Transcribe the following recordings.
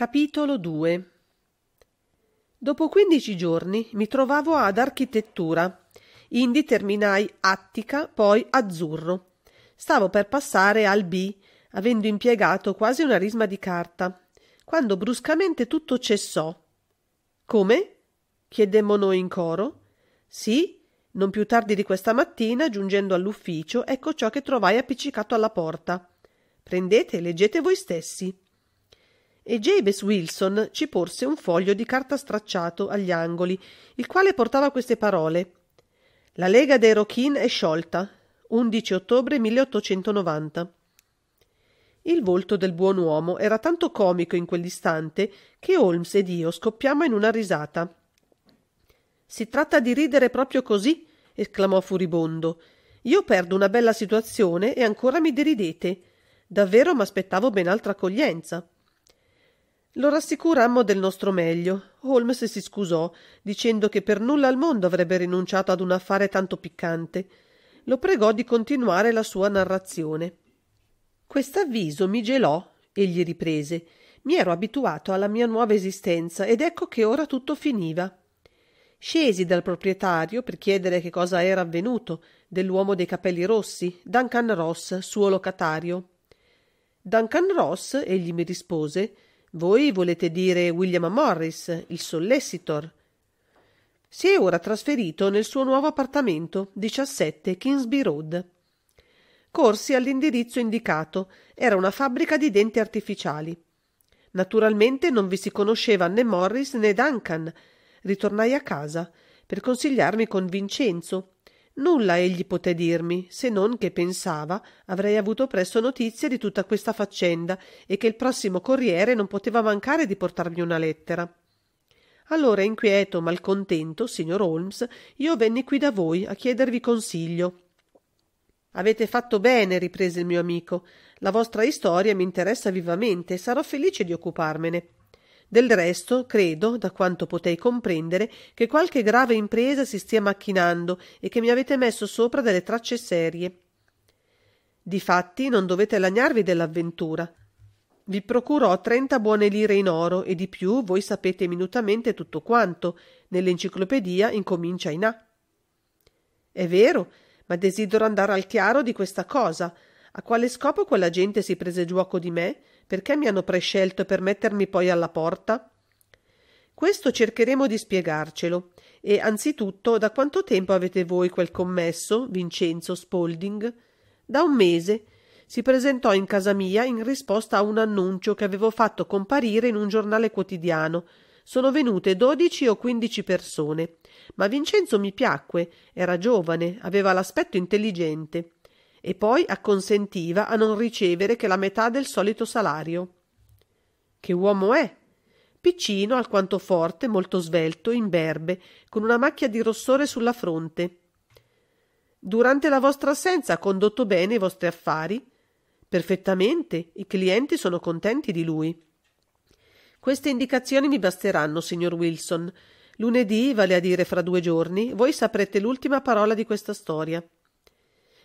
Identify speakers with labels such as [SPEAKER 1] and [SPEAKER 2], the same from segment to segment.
[SPEAKER 1] Capitolo 2 Dopo quindici giorni mi trovavo ad architettura. Indi terminai Attica, poi Azzurro. Stavo per passare al B, avendo impiegato quasi una risma di carta, quando bruscamente tutto cessò. Come? chiedemmo noi in coro. Sì, non più tardi di questa mattina, giungendo all'ufficio, ecco ciò che trovai appiccicato alla porta. Prendete e leggete voi stessi e Jabez Wilson ci porse un foglio di carta stracciato agli angoli, il quale portava queste parole. La Lega dei Rochin è sciolta. 11 ottobre 1890. Il volto del buon uomo era tanto comico in quell'istante che Holmes ed io scoppiamo in una risata. Si tratta di ridere proprio così? esclamò furibondo. Io perdo una bella situazione e ancora mi deridete. Davvero m'aspettavo ben altra accoglienza. Lo rassicurammo del nostro meglio. Holmes si scusò, dicendo che per nulla al mondo avrebbe rinunciato ad un affare tanto piccante. Lo pregò di continuare la sua narrazione. Quest'avviso mi gelò, egli riprese. Mi ero abituato alla mia nuova esistenza ed ecco che ora tutto finiva. Scesi dal proprietario per chiedere che cosa era avvenuto dell'uomo dei capelli rossi, Duncan Ross, suo locatario. Duncan Ross, egli mi rispose, voi volete dire William Morris, il sollecitor. Si è ora trasferito nel suo nuovo appartamento, 17 Kingsby Road. Corsi all'indirizzo indicato, era una fabbrica di denti artificiali. Naturalmente non vi si conosceva né Morris né Duncan. Ritornai a casa per consigliarmi con Vincenzo, Nulla egli poté dirmi, se non che pensava avrei avuto presto notizia di tutta questa faccenda e che il prossimo corriere non poteva mancare di portarmi una lettera. Allora, inquieto, malcontento, signor Holmes, io venni qui da voi a chiedervi consiglio. Avete fatto bene, riprese il mio amico. La vostra storia mi interessa vivamente e sarò felice di occuparmene. Del resto, credo, da quanto potei comprendere, che qualche grave impresa si stia macchinando e che mi avete messo sopra delle tracce serie. Difatti, non dovete lagnarvi dell'avventura. Vi procurò trenta buone lire in oro e di più voi sapete minutamente tutto quanto. Nell'enciclopedia incomincia in A. È vero, ma desidero andare al chiaro di questa cosa. A quale scopo quella gente si prese giuoco di me? perché mi hanno prescelto per mettermi poi alla porta? Questo cercheremo di spiegarcelo. E anzitutto, da quanto tempo avete voi quel commesso, Vincenzo Spalding? Da un mese. Si presentò in casa mia in risposta a un annuncio che avevo fatto comparire in un giornale quotidiano. Sono venute dodici o quindici persone. Ma Vincenzo mi piacque, era giovane, aveva l'aspetto intelligente e poi acconsentiva a non ricevere che la metà del solito salario. Che uomo è? Piccino, alquanto forte, molto svelto, imberbe, con una macchia di rossore sulla fronte. Durante la vostra assenza ha condotto bene i vostri affari? Perfettamente, i clienti sono contenti di lui. Queste indicazioni mi basteranno, signor Wilson. Lunedì, vale a dire fra due giorni, voi saprete l'ultima parola di questa storia.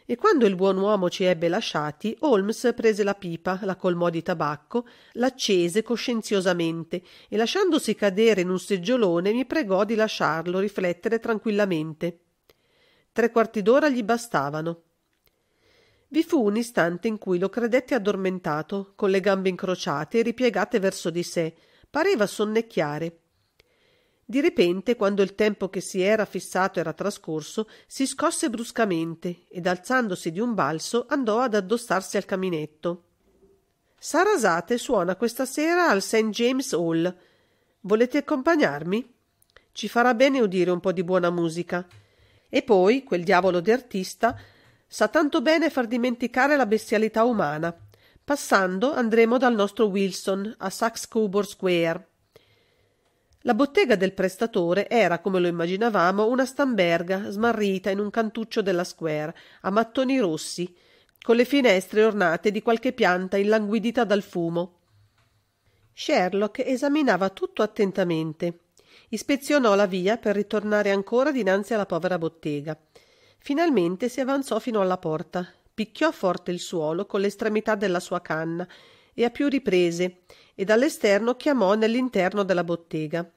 [SPEAKER 1] E quando il buon uomo ci ebbe lasciati, Holmes prese la pipa, la colmò di tabacco, l'accese coscienziosamente e lasciandosi cadere in un seggiolone mi pregò di lasciarlo riflettere tranquillamente. Tre quarti d'ora gli bastavano. Vi fu un istante in cui lo credetti addormentato, con le gambe incrociate e ripiegate verso di sé. Pareva sonnecchiare. Di repente, quando il tempo che si era fissato era trascorso, si scosse bruscamente ed alzandosi di un balzo andò ad addossarsi al caminetto. Sarasate suona questa sera al St. James Hall. Volete accompagnarmi? Ci farà bene udire un po' di buona musica. E poi, quel diavolo d'artista sa tanto bene far dimenticare la bestialità umana. Passando andremo dal nostro Wilson a Saxe Coburn Square. La bottega del prestatore era, come lo immaginavamo, una stamberga smarrita in un cantuccio della square, a mattoni rossi, con le finestre ornate di qualche pianta illanguidita dal fumo. Sherlock esaminava tutto attentamente. Ispezionò la via per ritornare ancora dinanzi alla povera bottega. Finalmente si avanzò fino alla porta, picchiò forte il suolo con l'estremità della sua canna e a più riprese e dall'esterno chiamò nell'interno della bottega.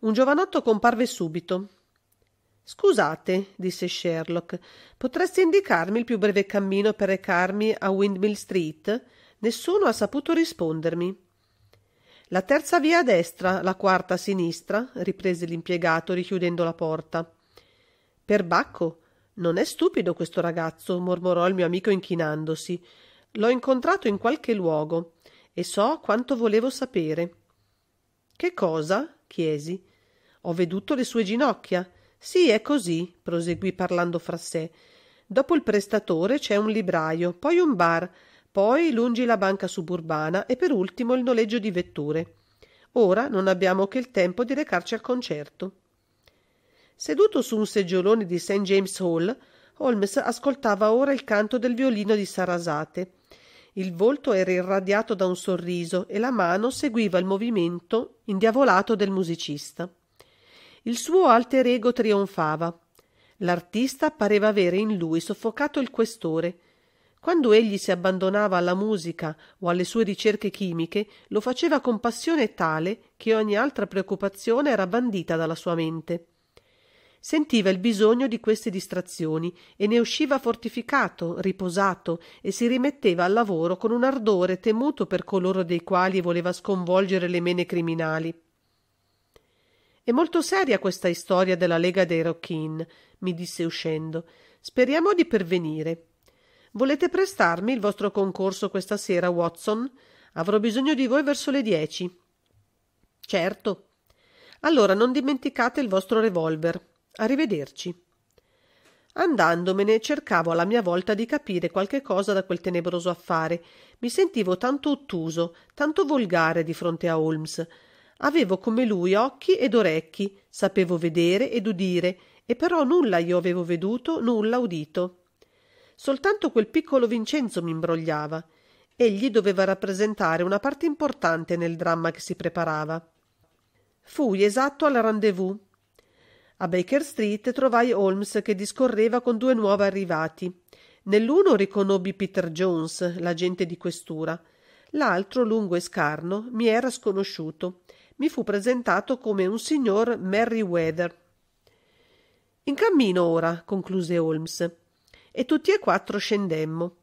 [SPEAKER 1] Un giovanotto comparve subito. Scusate, disse Sherlock, potreste indicarmi il più breve cammino per recarmi a Windmill Street? Nessuno ha saputo rispondermi. La terza via a destra, la quarta a sinistra, riprese l'impiegato richiudendo la porta. Perbacco, non è stupido questo ragazzo, mormorò il mio amico inchinandosi. L'ho incontrato in qualche luogo e so quanto volevo sapere. Che cosa? chiesi. Ho veduto le sue ginocchia. Sì, è così, proseguì parlando fra sé. Dopo il prestatore c'è un libraio, poi un bar, poi lungi la banca suburbana e per ultimo il noleggio di vetture. Ora non abbiamo che il tempo di recarci al concerto. Seduto su un seggiolone di St. James Hall, Holmes ascoltava ora il canto del violino di Sarasate il volto era irradiato da un sorriso e la mano seguiva il movimento indiavolato del musicista. Il suo alter ego trionfava. L'artista pareva avere in lui soffocato il questore. Quando egli si abbandonava alla musica o alle sue ricerche chimiche, lo faceva con passione tale che ogni altra preoccupazione era bandita dalla sua mente. Sentiva il bisogno di queste distrazioni e ne usciva fortificato, riposato e si rimetteva al lavoro con un ardore temuto per coloro dei quali voleva sconvolgere le mene criminali. È molto seria questa storia della Lega dei Rocchin, mi disse uscendo. Speriamo di pervenire. Volete prestarmi il vostro concorso questa sera, Watson? Avrò bisogno di voi verso le dieci. Certo. Allora non dimenticate il vostro revolver. Arrivederci. Andandomene cercavo alla mia volta di capire qualche cosa da quel tenebroso affare. Mi sentivo tanto ottuso, tanto volgare di fronte a Holmes. Avevo come lui occhi ed orecchi, sapevo vedere ed udire, e però nulla io avevo veduto, nulla udito. Soltanto quel piccolo Vincenzo mi imbrogliava. Egli doveva rappresentare una parte importante nel dramma che si preparava. Fui esatto al rendezvous a Baker Street trovai Holmes che discorreva con due nuovi arrivati. Nell'uno riconobbi Peter Jones, l'agente di questura. L'altro, lungo e scarno, mi era sconosciuto. Mi fu presentato come un signor Merryweather. In cammino ora, concluse Holmes. E tutti e quattro scendemmo.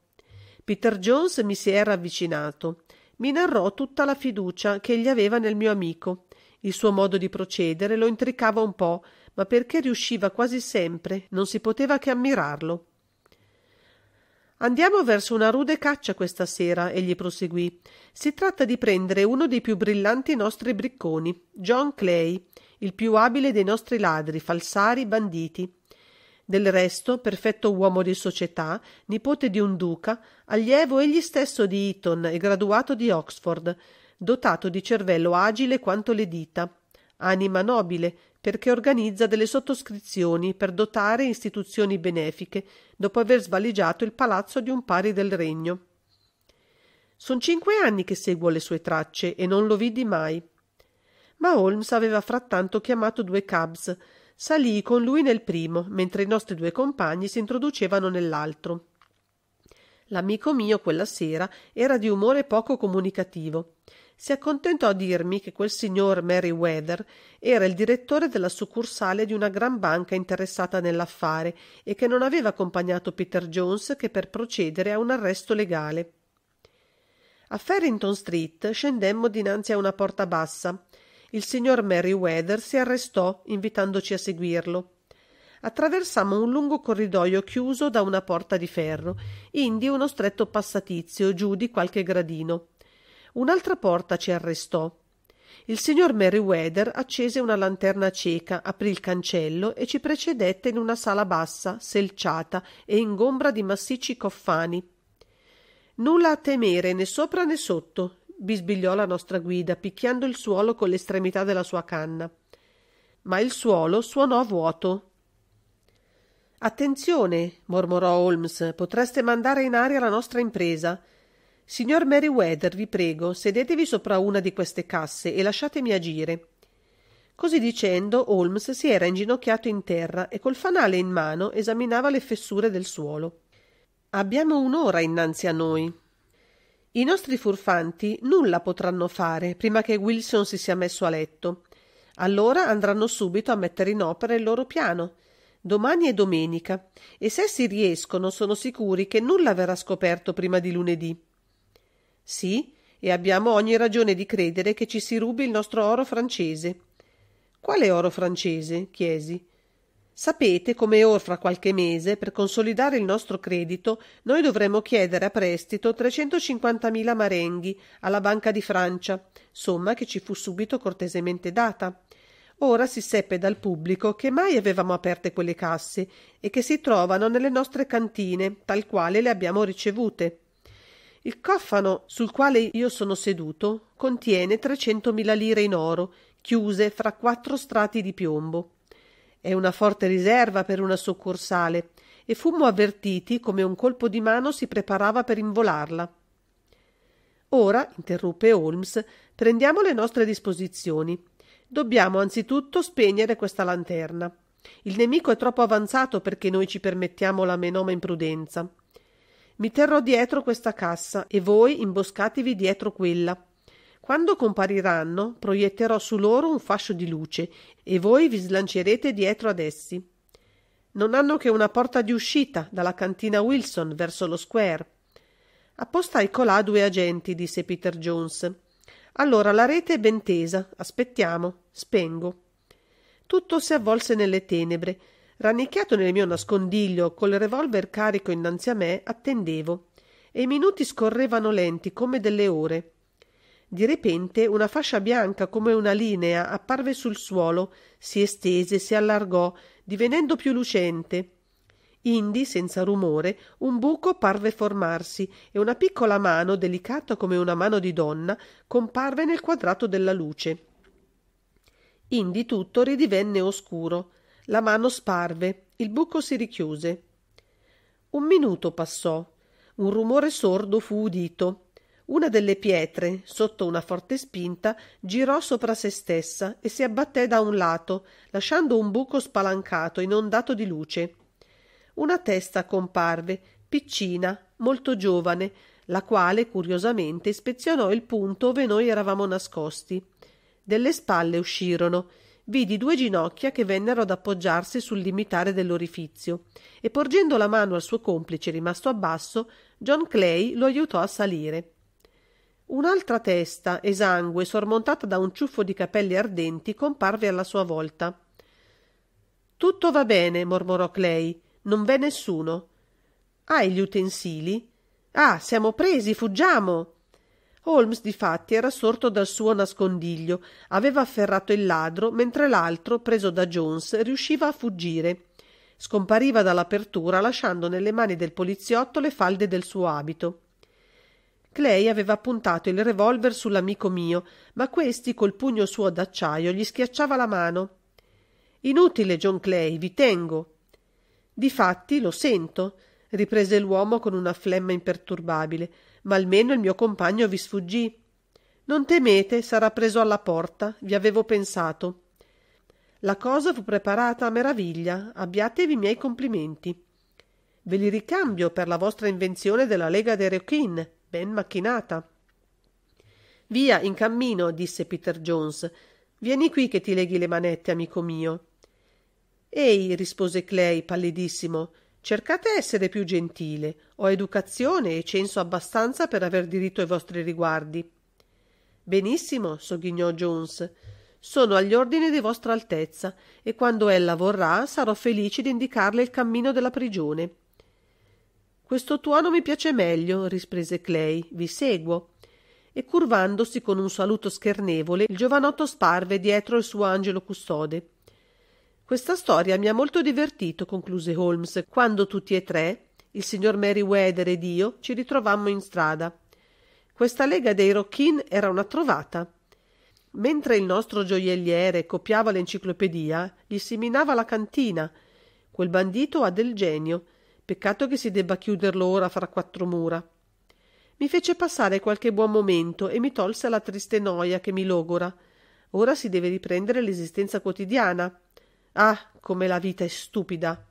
[SPEAKER 1] Peter Jones mi si era avvicinato. Mi narrò tutta la fiducia che egli aveva nel mio amico. Il suo modo di procedere lo intricava un po', ma perché riusciva quasi sempre, non si poteva che ammirarlo. Andiamo verso una rude caccia questa sera, egli proseguì. Si tratta di prendere uno dei più brillanti nostri bricconi, John Clay, il più abile dei nostri ladri, falsari, banditi. Del resto, perfetto uomo di società, nipote di un duca, allievo egli stesso di Eton e graduato di Oxford, dotato di cervello agile quanto le dita, anima nobile, perché organizza delle sottoscrizioni per dotare istituzioni benefiche dopo aver svaligiato il palazzo di un pari del regno. Sono cinque anni che seguo le sue tracce e non lo vidi mai. Ma Holmes aveva frattanto chiamato due cabs. Salì con lui nel primo, mentre i nostri due compagni si introducevano nell'altro. L'amico mio quella sera era di umore poco comunicativo si accontentò a dirmi che quel signor Merryweather era il direttore della succursale di una gran banca interessata nell'affare e che non aveva accompagnato Peter Jones che per procedere a un arresto legale. A Farrington Street scendemmo dinanzi a una porta bassa. Il signor Merryweather si arrestò, invitandoci a seguirlo. Attraversammo un lungo corridoio chiuso da una porta di ferro, indi uno stretto passatizio giù di qualche gradino. Un'altra porta ci arrestò. Il signor Merryweather accese una lanterna cieca, aprì il cancello e ci precedette in una sala bassa, selciata e ingombra di massicci coffani. Nulla a temere né sopra né sotto, bisbigliò la nostra guida, picchiando il suolo con l'estremità della sua canna. Ma il suolo suonò vuoto. Attenzione, mormorò Holmes, potreste mandare in aria la nostra impresa. Signor Meriwether, vi prego, sedetevi sopra una di queste casse e lasciatemi agire. Così dicendo, Holmes si era inginocchiato in terra e col fanale in mano esaminava le fessure del suolo. Abbiamo un'ora innanzi a noi. I nostri furfanti nulla potranno fare prima che Wilson si sia messo a letto. Allora andranno subito a mettere in opera il loro piano. Domani è domenica e se si riescono sono sicuri che nulla verrà scoperto prima di lunedì. Sì, e abbiamo ogni ragione di credere che ci si rubi il nostro oro francese. Quale oro francese? chiesi. Sapete come or fra qualche mese, per consolidare il nostro credito, noi dovremmo chiedere a prestito 350.000 marenghi alla Banca di Francia, somma che ci fu subito cortesemente data. Ora si seppe dal pubblico che mai avevamo aperte quelle casse e che si trovano nelle nostre cantine, tal quale le abbiamo ricevute. Il cofano sul quale io sono seduto contiene 300.000 lire in oro, chiuse fra quattro strati di piombo. È una forte riserva per una soccorsale e fummo avvertiti come un colpo di mano si preparava per involarla. Ora, interruppe Holmes, prendiamo le nostre disposizioni. Dobbiamo anzitutto spegnere questa lanterna. Il nemico è troppo avanzato perché noi ci permettiamo la menoma imprudenza. Mi terrò dietro questa cassa e voi imboscatevi dietro quella. Quando compariranno, proietterò su loro un fascio di luce e voi vi slancerete dietro ad essi. Non hanno che una porta di uscita dalla cantina Wilson verso lo square. Appostai colà due agenti, disse Peter Jones. Allora la rete è ben tesa, aspettiamo, spengo. Tutto si avvolse nelle tenebre, Rannicchiato nel mio nascondiglio, col revolver carico innanzi a me, attendevo, e i minuti scorrevano lenti come delle ore. Di repente una fascia bianca come una linea apparve sul suolo, si estese, si allargò, divenendo più lucente. Indi, senza rumore, un buco parve formarsi e una piccola mano, delicata come una mano di donna, comparve nel quadrato della luce. Indi tutto ridivenne oscuro. La mano sparve, il buco si richiuse. Un minuto passò. Un rumore sordo fu udito. Una delle pietre, sotto una forte spinta, girò sopra se stessa e si abbatté da un lato, lasciando un buco spalancato, inondato di luce. Una testa comparve, piccina, molto giovane, la quale curiosamente ispezionò il punto ove noi eravamo nascosti. Delle spalle uscirono vidi due ginocchia che vennero ad appoggiarsi sul limitare dell'orifizio e porgendo la mano al suo complice rimasto a basso, John Clay lo aiutò a salire. Un'altra testa, esangue, sormontata da un ciuffo di capelli ardenti, comparve alla sua volta. Tutto va bene, mormorò Clay. Non v'è nessuno. Hai gli utensili? Ah, siamo presi, fuggiamo! Holmes difatti era sorto dal suo nascondiglio, aveva afferrato il ladro, mentre l'altro, preso da Jones, riusciva a fuggire. Scompariva dall'apertura lasciando nelle mani del poliziotto le falde del suo abito. Clay aveva puntato il revolver sull'amico mio, ma questi col pugno suo d'acciaio gli schiacciava la mano. Inutile, John Clay, vi tengo. Difatti lo sento, riprese l'uomo con una flemma imperturbabile ma almeno il mio compagno vi sfuggì. Non temete, sarà preso alla porta, vi avevo pensato. La cosa fu preparata a meraviglia, abbiatevi i miei complimenti. Ve li ricambio per la vostra invenzione della lega dei Reochin, ben macchinata. Via, in cammino, disse Peter Jones. Vieni qui che ti leghi le manette, amico mio. Ehi, rispose Clay, pallidissimo. Cercate essere più gentile. Ho educazione e censo abbastanza per aver diritto ai vostri riguardi. Benissimo, sogghignò Jones. Sono agli ordini di vostra altezza e quando ella vorrà sarò felice di indicarle il cammino della prigione. Questo tuono mi piace meglio, rispose Clay. Vi seguo. E curvandosi con un saluto schernevole, il giovanotto sparve dietro il suo angelo custode. Questa storia mi ha molto divertito, concluse Holmes, quando tutti e tre, il signor Meriwether ed io, ci ritrovammo in strada. Questa lega dei Rocchin era una trovata. Mentre il nostro gioielliere copiava l'enciclopedia, gli si minava la cantina. Quel bandito ha del genio. Peccato che si debba chiuderlo ora fra quattro mura. Mi fece passare qualche buon momento e mi tolse la triste noia che mi logora. Ora si deve riprendere l'esistenza quotidiana ah come la vita è stupida